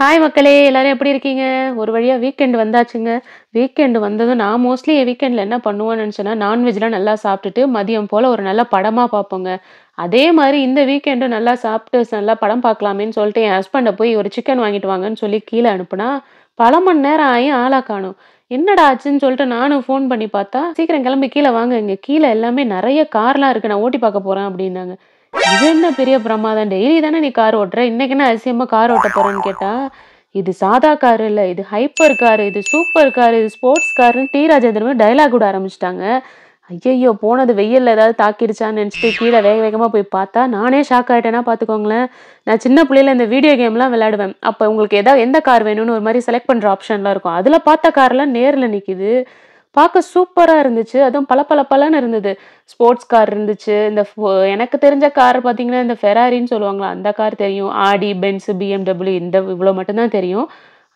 Hi மக்களே எல்லாரும் எப்படி இருக்கீங்க ஒரு வழியாக வீக்கெண்டு வந்தாச்சுங்க வீக்கெண்டு வந்ததும் நான் மோஸ்ட்லி வீக்கெண்டில் என்ன பண்ணுவேன்னு நினச்சேன்னா நான்வெஜ்லாம் நல்லா சாப்பிட்டுட்டு மதியம் போல் ஒரு நல்ல படமாக பார்ப்போங்க அதே மாதிரி இந்த வீக்கெண்டும் நல்லா சாப்பிட்டு நல்லா படம் பார்க்கலாமேன்னு சொல்லிட்டு என் ஹஸ்பண்டை போய் ஒரு சிக்கன் வாங்கிட்டு வாங்கன்னு சொல்லி கீழே அனுப்புனா பல மணி நேரம் ஆகி ஆளாக காணும் என்னடா ஆச்சுன்னு சொல்லிட்டு நானும் ஃபோன் பண்ணி பார்த்தா சீக்கிரம் கிளம்பி கீழே வாங்க இங்கே கீழே எல்லாமே நிறைய கார்லாம் இருக்குது நான் ஓட்டி பார்க்க போகிறேன் அப்படின்னாங்க இது என்ன பெரிய பிரமாதம் டெய்லி தானே நீ கார் ஓட்டுற இன்னைக்கு என்ன அதிசயமா கார் ஓட்ட போறேன்னு கேட்டா இது சாதா கார் இல்லை இது ஹைப்பர் கார் இது சூப்பர் கார் இது ஸ்போர்ட்ஸ் கார்னு டி ராஜேந்திரமே டைலாக் விட ஆரம்பிச்சிட்டாங்க ஐயையோ போனது வெயிலில் ஏதாவது தாக்கிடுச்சான்னு நினச்சிட்டு கீழே வேக வேகமாக போய் பார்த்தா நானே ஷாக் ஆகிட்டேன்னா பார்த்துக்கோங்களேன் நான் சின்ன பிள்ளையில இந்த வீடியோ கேம்லாம் விளையாடுவேன் அப்போ உங்களுக்கு எதாவது எந்த கார் வேணும்னு ஒரு மாதிரி செலக்ட் பண்ணுற ஆப்ஷன்லாம் இருக்கும் அதில் பார்த்த கார்லாம் நேரில் நிற்கிது பார்க்க சூப்பராக இருந்துச்சு அதுவும் பல பல பலன்னு இருந்தது ஸ்போர்ட்ஸ் கார் இருந்துச்சு இந்த எனக்கு தெரிஞ்ச கார் பார்த்தீங்கன்னா இந்த ஃபெராரின்னு சொல்லுவாங்களா அந்த கார் தெரியும் ஆடி பென்ஸ் பிஎம்டபிள்யூ இந்த இவ்வளோ மட்டும்தான் தெரியும்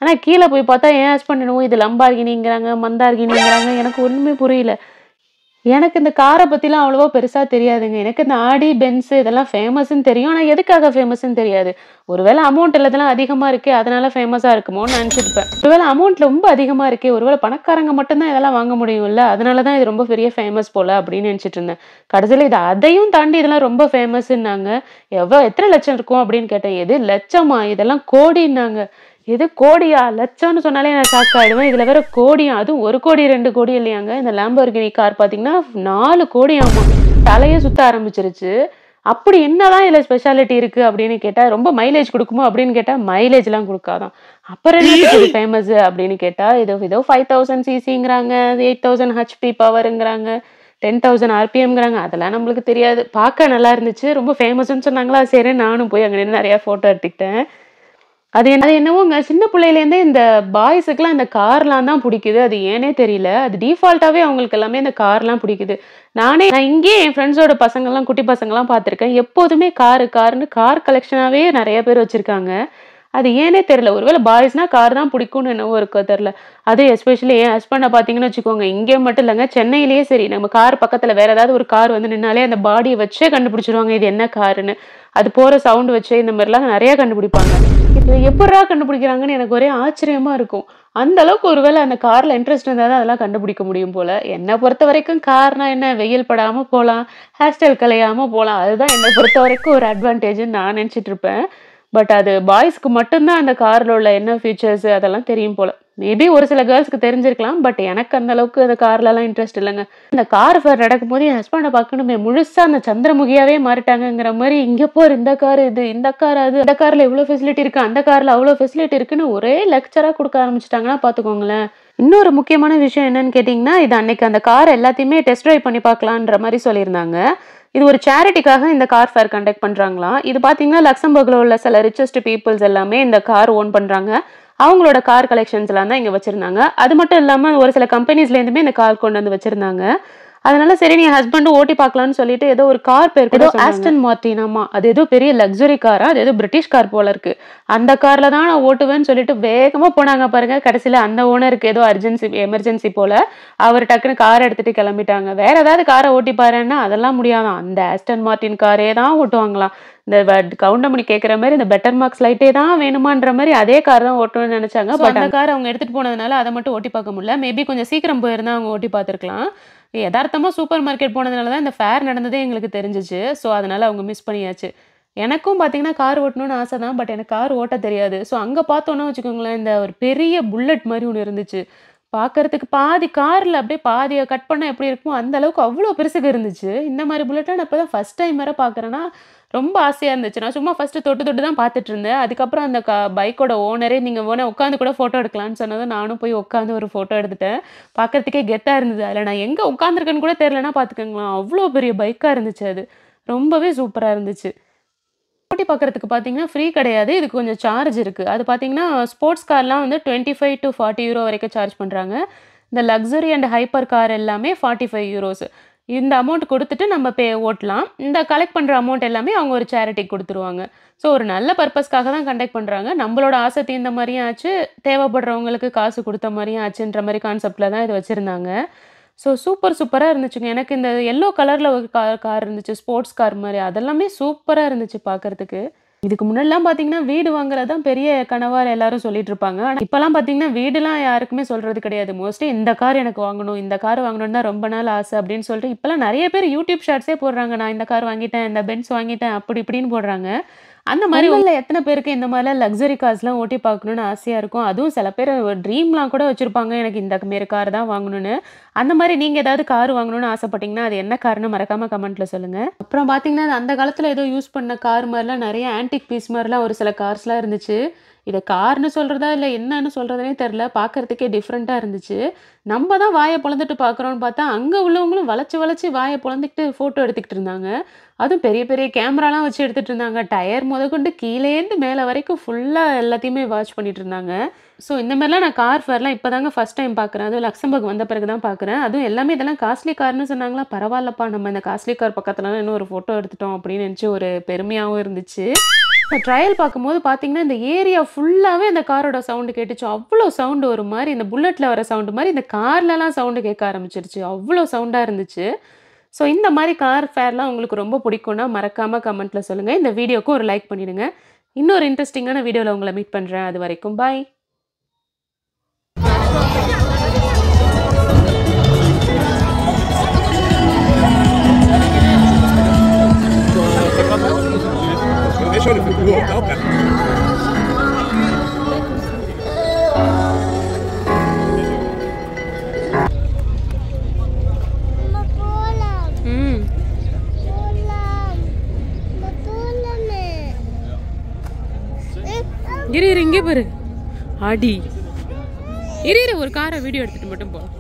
ஆனால் கீழே போய் பார்த்தா ஏன் ஹஸ்பண்ட் என்னவோ இது லம்பார்கினிங்கிறாங்க மந்தார்கினிங்கிறாங்க எனக்கு ஒன்றுமே புரியல எனக்கு இந்த காரை பற்றிலாம் அவ்வளோவா பெருசாக தெரியாதுங்க எனக்கு இந்த ஆடி பென்ஸ் இதெல்லாம் ஃபேமஸ்ன்னு தெரியும் ஆனால் எதுக்காக ஃபேமஸ்ன்னு தெரியாது ஒருவேளை அமௌண்ட் இதெல்லாம் அதிகமாக இருக்கே அதனால ஃபேமஸாக இருக்குமோன்னு நினச்சிருப்பேன் ஒருவேளை அமௌண்ட் ரொம்ப அதிகமாக இருக்கு ஒருவேளை பணக்காரங்க மட்டும்தான் இதெல்லாம் வாங்க முடியும்ல அதனால தான் இது ரொம்ப பெரிய ஃபேமஸ் போல் அப்படின்னு நினச்சிட்டு இருந்தேன் கடைசியில் இது அதையும் தாண்டி இதெல்லாம் ரொம்ப ஃபேமஸ்ன்னாங்க எவ்வளோ எத்தனை லட்சம் இருக்கும் அப்படின்னு கேட்டேன் எது லட்சமா இதெல்லாம் கோடின்னாங்க இது கோடியா லட்சம்னு சொன்னாலே நான் ஷாக் ஆகிடுவேன் இதில் வேற கோடியா அதுவும் ஒரு கோடி ரெண்டு கோடி இல்லையாங்க இந்த லேம்பர்கினி கார் பார்த்தீங்கன்னா நாலு கோடி ஆமாம் தலையை சுற்ற ஆரம்பிச்சிருச்சு அப்படி என்னதான் இதில் ஸ்பெஷாலிட்டி இருக்குது அப்படின்னு கேட்டால் ரொம்ப மைலேஜ் கொடுக்குமோ அப்படின்னு கேட்டால் மைலேஜ்லாம் கொடுக்காதான் அப்புறம் என்ன ஃபேமஸ் அப்படின்னு கேட்டால் ஏதோ ஏதோ ஃபைவ் தௌசண்ட் சிசிங்கிறாங்க எயிட் தௌசண்ட் ஹச்பி பவருங்கிறாங்க டென் தௌசண்ட் ஆர்பிஎம்ங்கிறாங்க அதெல்லாம் நம்மளுக்கு தெரியாது பார்க்க நல்லா இருந்துச்சு ரொம்ப ஃபேமஸ்ன்னு சொன்னாங்களா சரி நானும் போய் அங்கே நின்று நிறையா ஃபோட்டோ எடுத்துக்கிட்டேன் அது என்ன என்னவோங்க சின்ன பிள்ளையிலேருந்தே இந்த பாய்ஸுக்குலாம் இந்த கார்லாம் தான் பிடிக்குது அது ஏனே தெரியல அது டிஃபால்ட்டாகவே அவங்களுக்கு எல்லாமே இந்த கார்லாம் பிடிக்குது நானே நான் இங்கேயே என் ஃப்ரெண்ட்ஸோட பசங்கள்லாம் குட்டி பசங்கள்லாம் பார்த்துருக்கேன் எப்போதுமே காரு கார்னு கார் கலெக்ஷனாகவே நிறைய பேர் வச்சுருக்காங்க அது ஏனே தெரில ஒருவேளை பாய்ஸ்னா கார் தான் பிடிக்கும்னு என்னவோ இருக்கோ தெரில அது எஸ்பெஷலி என் ஹஸ்பண்டை பார்த்தீங்கன்னு வச்சுக்கோங்க இங்கே மட்டும் இல்லைங்க சென்னையிலேயே சரி நம்ம கார் பக்கத்தில் வேறு ஏதாவது ஒரு கார் வந்து நின்னாலே அந்த பாடியை வச்சே கண்டுபிடிச்சிருவாங்க இது என்ன காருன்னு அது போகிற சவுண்டு வச்சு இந்த மாதிரிலாம் நிறையா கண்டுபிடிப்பாங்க இது எப்படா கண்டுபிடிக்கிறாங்கன்னு எனக்கு ஒரே ஆச்சரியமாக இருக்கும் அந்த அளவுக்கு ஒருவேளை அந்த காரில் இன்ட்ரெஸ்ட் இருந்தால் தான் அதெல்லாம் கண்டுபிடிக்க முடியும் போல் என்னை பொறுத்த வரைக்கும் கார்னால் என்ன வெயில் படாமல் போகலாம் ஹேர் ஸ்டைல் கலையாமல் போகலாம் அதுதான் என்னை பொறுத்த வரைக்கும் ஒரு அட்வான்டேஜ்னு நான் நினச்சிட்டு இருப்பேன் பட் அது பாய்ஸ்க்கு மட்டும்தான் அந்த காரில் உள்ள என்ன ஃபீச்சர்ஸ் அதெல்லாம் தெரியும் போல் மேபி ஒரு சில கேர்ள்ஸ்க்கு தெரிஞ்சிருக்கலாம் பட் எனக்கு அந்த அளவுக்கு அந்த கார்லலாம் இன்ட்ரெஸ்ட் இல்லைங்க அந்த கார் ஃபேர் நடக்கும்போது என் ஹஸ்பண்டை பார்க்கணுமே முழுசாக அந்த சந்திரமுகியாவே மாறிட்டாங்கங்கிற மாதிரி இங்கே போர் இந்த கார் இது இந்த கார் அது அந்த காரில் எவ்வளோ ஃபெசிலிட்டி இருக்குது அந்த காரில் அவ்வளோ ஃபெசிலிட்டி இருக்குன்னு ஒரே லெக்சராக கொடுக்க ஆரம்பிச்சிட்டாங்கன்னா பார்த்துக்கோங்களேன் இன்னொரு முக்கியமான விஷயம் என்னன்னு கேட்டிங்கன்னா இது அன்னைக்கு அந்த கார் எல்லாத்தையுமே டெஸ்ட் ட்ரைவ் பண்ணி பார்க்கலான்ற மாதிரி சொல்லியிருந்தாங்க இது ஒரு சேரிட்டிக்காக இந்த கார் ஃபேர் கண்டக்ட் பண்ணுறாங்களாம் இது பார்த்தீங்கன்னா லக்சம்பர்கில் உள்ள சில ரிச்சஸ்ட் பீப்புள்ஸ் எல்லாமே இந்த கார் ஓன் பண்ணுறாங்க அவங்களோட கார் கலெக்ஷன்ஸ்லாம் தான் இங்கே வச்சுருந்தாங்க அது மட்டும் இல்லாமல் ஒரு சில கம்பெனிஸ்லேருந்துமே இந்த கார் கொண்டு வந்து வச்சுருந்தாங்க அதனால சரி நீ ஹஸ்பண்டும் ஓட்டி பார்க்கலாம்னு சொல்லிட்டு ஏதோ ஒரு கார் பேர் ஏதோ ஆஸ்டன் மார்டினாமா அது ஏதோ பெரிய லக்ஸுரி காரா அது ஏதோ பிரிட்டிஷ் கார் போல இருக்கு அந்த கார்ல தான் நான் ஓட்டுவேன்னு சொல்லிட்டு வேகமா போனாங்க பாருங்க கடைசியில அந்த ஓனருக்கு ஏதோ அர்ஜென்சி எமர்ஜென்சி போல அவர் டக்குன்னு கார் எடுத்துட்டு கிளம்பிட்டாங்க வேற ஏதாவது காரை ஓட்டி பாருன்னா அதெல்லாம் முடியாதான் அந்த ஆஸ்டன் மார்டின் காரே தான் ஓட்டுவாங்களாம் இந்த கவுண்டமணி கேட்குற மாதிரி இந்த பெட்டர் மார்க்ஸ் லைட்டே தான் வேணுமான்ற மாதிரி அதே கார் தான் ஓட்டணும்னு நினைச்சாங்க பட் அந்த கார் அவங்க எடுத்துட்டு போனதுனால அதை மட்டும் ஓட்டி பார்க்க முடியல மேபி கொஞ்சம் சீக்கிரம் போயிருந்தா அவங்க ஓட்டி பார்த்துருக்கலாம் யதார்த்தமாக சூப்பர் மார்க்கெட் போனதுனால தான் இந்த ஃபேர் நடந்ததே எங்களுக்கு தெரிஞ்சிச்சு ஸோ அதனால் அவங்க மிஸ் பண்ணியாச்சு எனக்கும் பார்த்தீங்கன்னா கார் ஓட்டணும்னு ஆசை தான் பட் எனக்கு கார் ஓட்ட தெரியாது ஸோ அங்கே பார்த்தோன்னா வச்சுக்கோங்களேன் இந்த ஒரு பெரிய புல்லட் மாதிரி ஒன்று இருந்துச்சு பார்க்கறதுக்கு பாதி காரில் அப்படியே பாதியை கட் பண்ணால் எப்படி இருக்கும் அந்த அளவுக்கு அவ்வளோ பெருசுக்கு இருந்துச்சு இந்த மாதிரி புல்லட்டை நான் இப்போ தான் ஃபஸ்ட் டைம் வேறு பார்க்குறேன்னா ரொம்ப ஆசையாக இருந்துச்சு நான் சும்மா ஃபஸ்ட்டு தொட்டு தொட்டு தான் பார்த்துட்டு இருந்தேன் அதுக்கப்புறம் அந்த க பைக்கோட ஓனரே நீங்கள் ஓனே உட்காந்து கூட ஃபோட்டோ எடுக்கலான்னு சொன்னதும் நானும் போய் உட்காந்து ஒரு ஃபோட்டோ எடுத்துட்டேன் பார்க்குறதுக்கே கெத்தாக இருந்தது அதில் நான் எங்கே உட்காந்துருக்கேன்னு கூட தெரிலனா பார்த்துக்கோங்களேன் அவ்வளோ பெரிய பைக்காக இருந்துச்சு அது ரொம்பவே சூப்பராக இருந்துச்சு ஸ்கூட்டி பார்க்குறதுக்கு பார்த்தீங்கன்னா ஃப்ரீ கிடையாது இதுக்கு கொஞ்சம் சார்ஜ் இருக்குது அது பார்த்தீங்கன்னா ஸ்போர்ட்ஸ் கார்லாம் வந்து twenty five to forty euro வரைக்கும் சார்ஜ் பண்ணுறாங்க இந்த லக்ஸுரி அண்ட் ஹைப்பர் கார் எல்லாமே ஃபார்ட்டி ஃபைவ் யூரோஸ் இந்த அமௌண்ட் கொடுத்துட்டு நம்ம பே ஓட்டலாம் இந்த கலெக்ட் பண்ணுற அமௌண்ட் எல்லாமே அவங்க ஒரு சேரிட்டிக்கு கொடுத்துருவாங்க ஸோ ஒரு நல்ல பர்பஸ்க்காக தான் கண்டக்ட் பண்ணுறாங்க நம்மளோட ஆசை தீர்ந்த மாதிரியும் ஆச்சு தேவைப்படுறவங்களுக்கு காசு கொடுத்த மாதிரியும் ஆச்சுன்ற மாதிரி கான்செப்டில் தான் இது வச்சுருந்தாங்க ஸோ சூப்பர் சூப்பராக இருந்துச்சுங்க எனக்கு இந்த எல்லோ கலரில் ஒரு கார் கார் இருந்துச்சு ஸ்போர்ட்ஸ் கார் மாதிரி அதெல்லாமே சூப்பராக இருந்துச்சு பார்க்குறதுக்கு இதுக்கு முன்னாடிலாம் பார்த்தீங்கன்னா வீடு வாங்குறது தான் பெரிய கனவாக எல்லாரும் சொல்லிட்டு இருப்பாங்க ஆனால் இப்போலாம் பார்த்தீங்கன்னா வீடுலாம் யாருக்குமே சொல்கிறது கிடையாது மோஸ்ட்லி இந்த கார் எனக்கு வாங்கணும் இந்த கார் வாங்கணும் தான் ரொம்ப நாள் ஆசை அப்படின்னு சொல்லிட்டு இப்போலாம் நிறைய பேர் யூடியூப் ஷார்ட்ஸே போடுறாங்க நான் இந்த கார் வாங்கிட்டேன் இந்த பென்ஸ் வாங்கிட்டேன் அப்படி இப்படின்னு போடுறாங்க அந்த மாதிரி உள்ள எத்தனை பேருக்கு இந்த மாதிரிலாம் லக்ஸரி கார்ஸ்லாம் ஓட்டி பார்க்கணுன்னு ஆசையாக இருக்கும் அதுவும் சில பேர் ட்ரீம்லாம் கூட வச்சுருப்பாங்க எனக்கு இந்த மாரி கார் தான் வாங்கணும்னு அந்த மாதிரி நீங்கள் ஏதாவது கார் வாங்கணும்னு ஆசைப்பட்டீங்கன்னா அது என்ன கார்னு மறக்காமல் கமெண்ட்டில் சொல்லுங்கள் அப்புறம் பார்த்தீங்கன்னா அந்த காலத்தில் ஏதோ யூஸ் பண்ண கார் மாதிரிலாம் நிறைய ஆன்டிக் பீஸ் மாதிரிலாம் ஒரு சில கார்ஸ்லாம் இருந்துச்சு இதை கார்னு சொல்கிறதா இல்லை என்னன்னு சொல்கிறதுனே தெரில பார்க்குறதுக்கே டிஃப்ரெண்ட்டாக இருந்துச்சு நம்ம தான் வாயை பிளந்துட்டு பார்க்குறோன்னு பார்த்தா அங்கே உள்ளவங்களும் வளைச்சி வளைச்சி வாயை பிளந்துக்கிட்டு ஃபோட்டோ எடுத்துக்கிட்டு இருந்தாங்க அதுவும் பெரிய பெரிய கேமராலாம் வச்சு எடுத்துகிட்டு இருந்தாங்க டயர் முதக்கொண்டு கீழேருந்து மேலே வரைக்கும் ஃபுல்லாக எல்லாத்தையுமே வாட்ச் பண்ணிகிட்டு இருந்தாங்க ஸோ இந்த மாதிரிலாம் நான் கார் ஃபேர்லாம் இப்போ தாங்க ஃபஸ்ட் டைம் பார்க்குறேன் அதுவும் லக்ஸம்பர்க் வந்த பிறகு தான் பார்க்குறேன் அதுவும் எல்லாமே இதெல்லாம் காஸ்ட்லி கார்னு சொன்னாங்களா பரவாயில்லப்பா நம்ம இந்த காஸ்ட்லி கார் பக்கத்துலலாம் இன்னும் ஒரு ஃபோட்டோ எடுத்துட்டோம் அப்படின்னு நினச்சி ஒரு பெருமையாகவும் இருந்துச்சு நான் ட்ரையல் பார்க்கும்போது பார்த்தீங்கன்னா இந்த ஏரியா ஃபுல்லாகவே அந்த காரோட சவுண்டு கேட்டுச்சு அவ்வளோ சவுண்டு ஒரு மாதிரி இந்த புல்லட்டில் வர சவுண்டு மாதிரி இந்த கார்லலாம் சவுண்டு கேட்க ஆரம்பிச்சிருச்சு அவ்வளோ சவுண்டாக இருந்துச்சு ஸோ இந்த மாதிரி கார் ஃபேர்லாம் உங்களுக்கு ரொம்ப பிடிக்கும்னா மறக்காமல் கமெண்ட்டில் சொல்லுங்கள் இந்த வீடியோக்கும் ஒரு லைக் பண்ணிவிடுங்க இன்னொரு இன்ட்ரெஸ்டிங்கான வீடியோவில் உங்களை மீட் பண்ணுறேன் அது வரைக்கும் பாய் schöne für Uhr und Daumen. இரு இரு இங்கே பாரு அடி இரு இரு ஒரு காரை வீடியோ எடுத்துட்டு மட்டும் போ